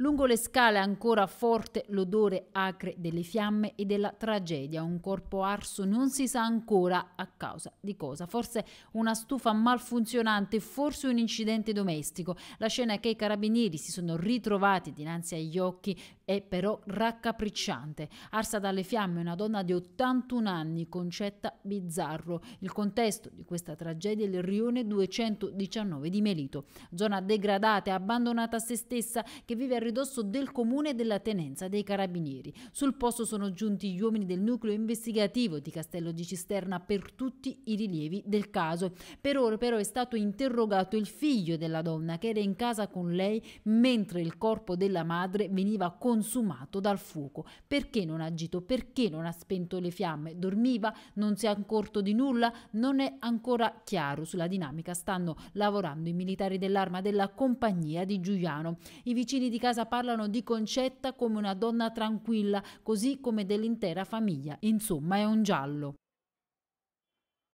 Lungo le scale ancora forte l'odore acre delle fiamme e della tragedia, un corpo arso non si sa ancora a causa di cosa, forse una stufa malfunzionante, forse un incidente domestico. La scena che i carabinieri si sono ritrovati dinanzi agli occhi è però raccapricciante. Arsa dalle fiamme una donna di 81 anni, concetta bizzarro. Il contesto di questa tragedia è il rione 219 di Melito, zona degradata e abbandonata a se stessa che vive a ridosso del comune della tenenza dei carabinieri. Sul posto sono giunti gli uomini del nucleo investigativo di Castello di Cisterna per tutti i rilievi del caso. Per ora però è stato interrogato il figlio della donna che era in casa con lei mentre il corpo della madre veniva consumato dal fuoco. Perché non ha agito? Perché non ha spento le fiamme? Dormiva? Non si è accorto di nulla? Non è ancora chiaro sulla dinamica. Stanno lavorando i militari dell'arma della compagnia di Giuliano. I vicini di casa casa parlano di Concetta come una donna tranquilla, così come dell'intera famiglia. Insomma, è un giallo.